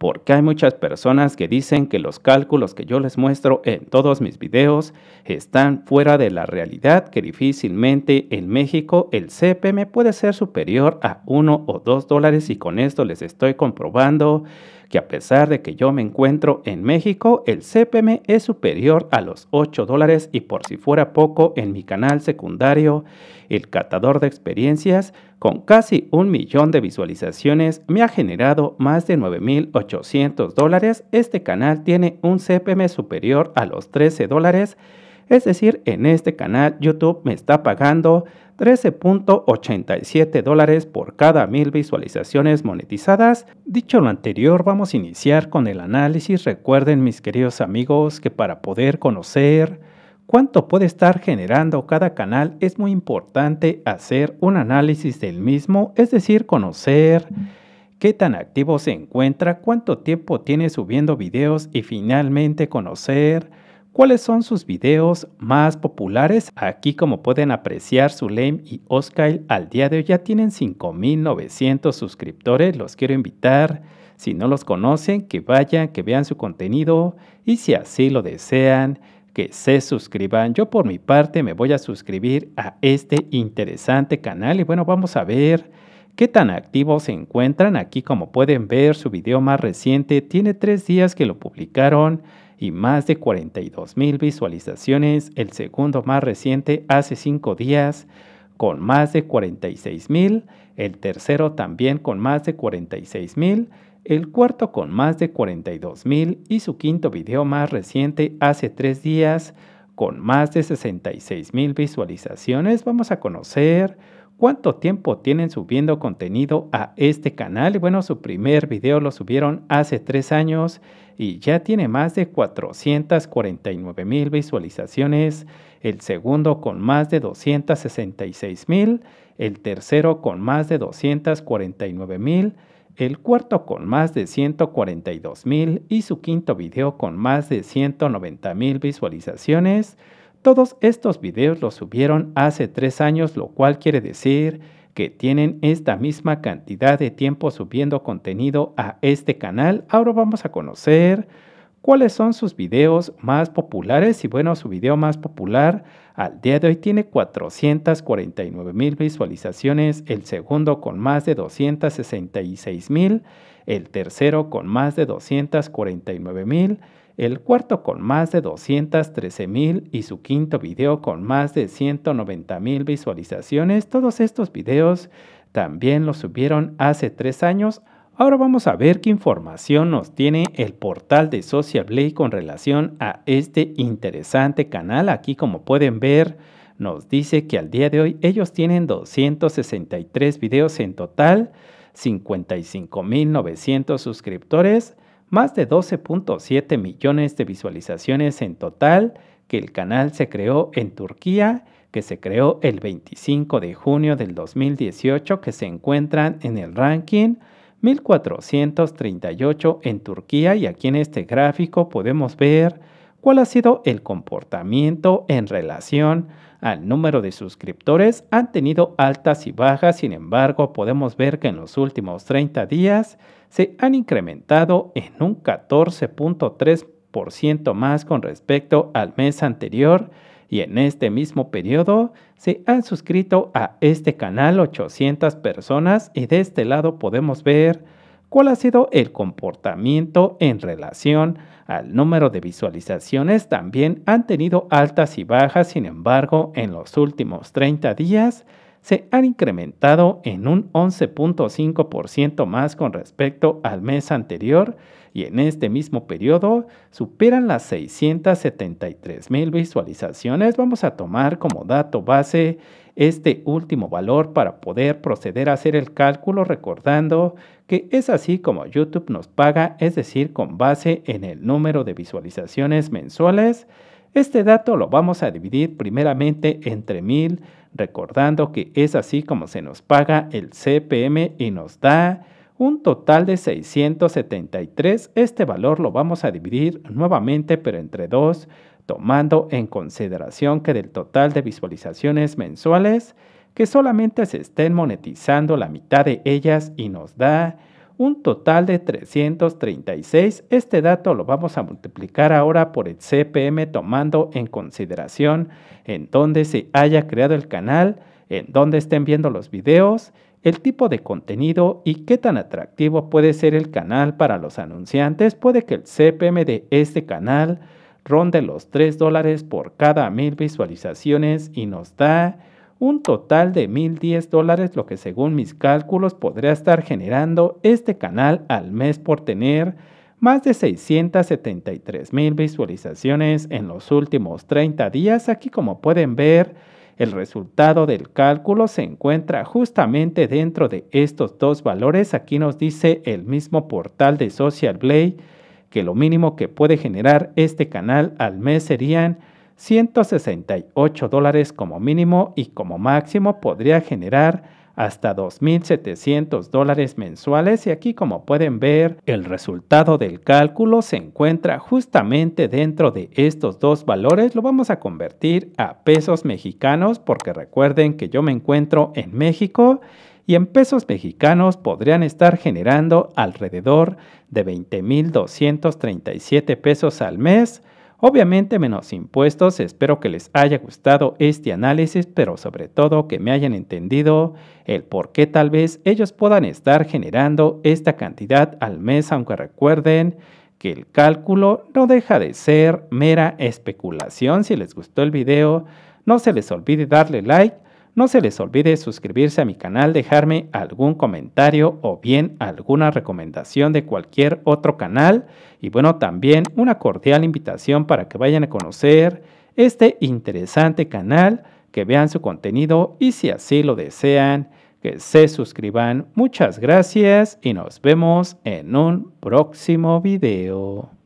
porque hay muchas personas que dicen que los cálculos que yo les muestro en todos mis videos están fuera de la realidad que difícilmente en México el CPM puede ser superior a 1 o 2 dólares y con esto les estoy comprobando que a pesar de que yo me encuentro en México, el CPM es superior a los 8 dólares y por si fuera poco en mi canal secundario, el catador de experiencias, con casi un millón de visualizaciones, me ha generado más de 9.800 dólares. Este canal tiene un CPM superior a los 13 dólares. Es decir, en este canal YouTube me está pagando 13.87 dólares por cada mil visualizaciones monetizadas. Dicho lo anterior, vamos a iniciar con el análisis. Recuerden mis queridos amigos que para poder conocer cuánto puede estar generando cada canal, es muy importante hacer un análisis del mismo, es decir, conocer qué tan activo se encuentra, cuánto tiempo tiene subiendo videos y finalmente conocer cuáles son sus videos más populares. Aquí como pueden apreciar, Zulem y Oscar al día de hoy ya tienen 5.900 suscriptores. Los quiero invitar, si no los conocen, que vayan, que vean su contenido y si así lo desean, se suscriban. Yo por mi parte me voy a suscribir a este interesante canal y bueno, vamos a ver qué tan activos se encuentran. Aquí como pueden ver su video más reciente tiene tres días que lo publicaron y más de 42 mil visualizaciones. El segundo más reciente hace cinco días con más de 46 mil. El tercero también con más de 46 mil el cuarto con más de 42.000 y su quinto video más reciente hace tres días con más de 66.000 visualizaciones. Vamos a conocer cuánto tiempo tienen subiendo contenido a este canal. Bueno, su primer video lo subieron hace tres años y ya tiene más de 449 mil visualizaciones, el segundo con más de 266,000, mil, el tercero con más de 249,000 mil el cuarto con más de 142,000 y su quinto video con más de 190,000 visualizaciones. Todos estos videos los subieron hace tres años, lo cual quiere decir que tienen esta misma cantidad de tiempo subiendo contenido a este canal. Ahora vamos a conocer cuáles son sus videos más populares. Y bueno, su video más popular al día de hoy tiene 449 mil visualizaciones, el segundo con más de 266 mil, el tercero con más de 249 mil, el cuarto con más de 213 mil y su quinto video con más de 190 mil visualizaciones. Todos estos videos también los subieron hace tres años Ahora vamos a ver qué información nos tiene el portal de Blade con relación a este interesante canal. Aquí como pueden ver nos dice que al día de hoy ellos tienen 263 videos en total, 55.900 suscriptores, más de 12.7 millones de visualizaciones en total, que el canal se creó en Turquía, que se creó el 25 de junio del 2018, que se encuentran en el ranking 1438 en Turquía y aquí en este gráfico podemos ver cuál ha sido el comportamiento en relación al número de suscriptores. Han tenido altas y bajas, sin embargo podemos ver que en los últimos 30 días se han incrementado en un 14.3% más con respecto al mes anterior y en este mismo periodo se han suscrito a este canal 800 personas y de este lado podemos ver cuál ha sido el comportamiento en relación al número de visualizaciones. También han tenido altas y bajas, sin embargo, en los últimos 30 días se han incrementado en un 11.5% más con respecto al mes anterior y en este mismo periodo superan las 673 mil visualizaciones. Vamos a tomar como dato base este último valor para poder proceder a hacer el cálculo recordando que es así como YouTube nos paga, es decir, con base en el número de visualizaciones mensuales. Este dato lo vamos a dividir primeramente entre mil, recordando que es así como se nos paga el CPM y nos da un total de 673. Este valor lo vamos a dividir nuevamente, pero entre dos, tomando en consideración que del total de visualizaciones mensuales, que solamente se estén monetizando la mitad de ellas y nos da un total de 336. Este dato lo vamos a multiplicar ahora por el CPM tomando en consideración en dónde se haya creado el canal, en dónde estén viendo los videos el tipo de contenido y qué tan atractivo puede ser el canal para los anunciantes, puede que el CPM de este canal ronde los 3 dólares por cada mil visualizaciones y nos da un total de 1010 dólares, lo que según mis cálculos podría estar generando este canal al mes por tener más de 673 mil visualizaciones en los últimos 30 días. Aquí como pueden ver, el resultado del cálculo se encuentra justamente dentro de estos dos valores. Aquí nos dice el mismo portal de Social Blade que lo mínimo que puede generar este canal al mes serían 168 dólares como mínimo y como máximo podría generar hasta 2.700 dólares mensuales y aquí como pueden ver el resultado del cálculo se encuentra justamente dentro de estos dos valores lo vamos a convertir a pesos mexicanos porque recuerden que yo me encuentro en México y en pesos mexicanos podrían estar generando alrededor de 20.237 pesos al mes Obviamente menos impuestos, espero que les haya gustado este análisis, pero sobre todo que me hayan entendido el por qué tal vez ellos puedan estar generando esta cantidad al mes, aunque recuerden que el cálculo no deja de ser mera especulación. Si les gustó el video, no se les olvide darle like no se les olvide suscribirse a mi canal, dejarme algún comentario o bien alguna recomendación de cualquier otro canal. Y bueno, también una cordial invitación para que vayan a conocer este interesante canal, que vean su contenido y si así lo desean, que se suscriban. Muchas gracias y nos vemos en un próximo video.